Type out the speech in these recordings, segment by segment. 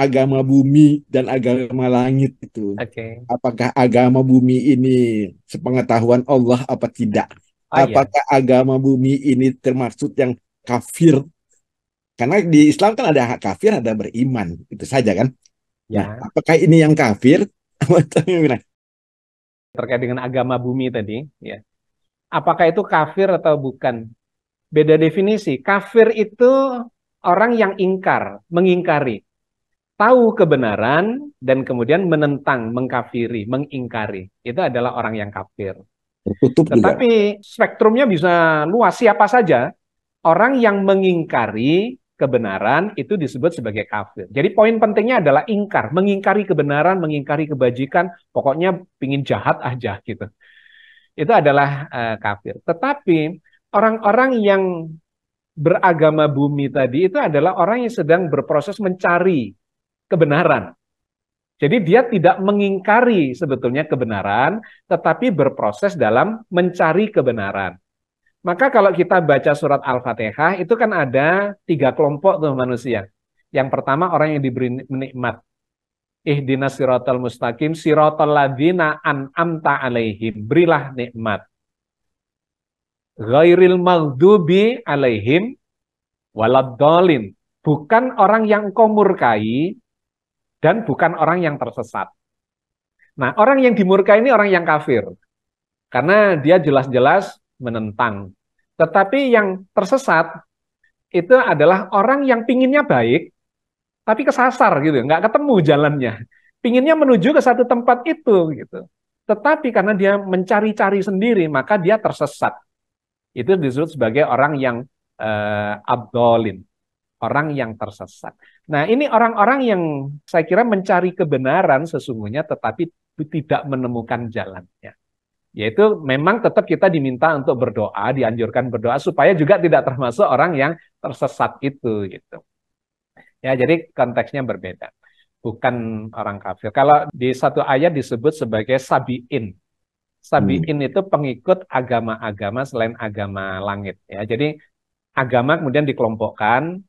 agama bumi dan agama langit itu. Okay. Apakah agama bumi ini sepengetahuan Allah apa tidak? Oh, Apakah iya. agama bumi ini termasuk yang kafir? Karena di Islam kan ada kafir, ada beriman, itu saja kan. Ya. Nah, apakah ini yang kafir? Terkait dengan agama bumi tadi, ya. Apakah itu kafir atau bukan? Beda definisi. Kafir itu orang yang ingkar, mengingkari tahu kebenaran dan kemudian menentang, mengkafiri, mengingkari. Itu adalah orang yang kafir. Tutup Tetapi juga. spektrumnya bisa luas siapa saja. Orang yang mengingkari kebenaran itu disebut sebagai kafir. Jadi poin pentingnya adalah ingkar, mengingkari kebenaran, mengingkari kebajikan, pokoknya pingin jahat aja gitu. Itu adalah uh, kafir. Tetapi orang-orang yang beragama bumi tadi itu adalah orang yang sedang berproses mencari kebenaran. Jadi dia tidak mengingkari sebetulnya kebenaran, tetapi berproses dalam mencari kebenaran. Maka kalau kita baca surat Al-Fatihah, itu kan ada tiga kelompok tuh manusia. Yang pertama orang yang diberi nikmat. Ihdina sirotol mustaqim, sirotol ladina an'amta alaihim. Berilah nikmat. Ghairil maghdubi alaihim waladolin. Bukan orang yang engkau murkai, dan bukan orang yang tersesat. Nah, orang yang dimurka ini orang yang kafir. Karena dia jelas-jelas menentang. Tetapi yang tersesat itu adalah orang yang pinginnya baik, tapi kesasar gitu, ya. nggak ketemu jalannya. Pinginnya menuju ke satu tempat itu gitu. Tetapi karena dia mencari-cari sendiri, maka dia tersesat. Itu disebut sebagai orang yang uh, abdolin orang yang tersesat. Nah, ini orang-orang yang saya kira mencari kebenaran sesungguhnya tetapi tidak menemukan jalannya. Yaitu memang tetap kita diminta untuk berdoa, dianjurkan berdoa supaya juga tidak termasuk orang yang tersesat itu gitu. Ya, jadi konteksnya berbeda. Bukan orang kafir. Kalau di satu ayat disebut sebagai sabiin. Sabiin hmm. itu pengikut agama-agama selain agama langit ya. Jadi agama kemudian dikelompokkan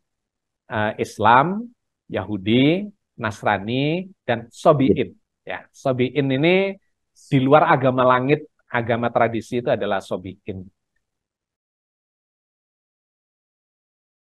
uh, Islam, Yahudi, Nasrani, dan Sobiin. Ya, Sobiin ini di luar agama langit, agama tradisi itu adalah Sobiin.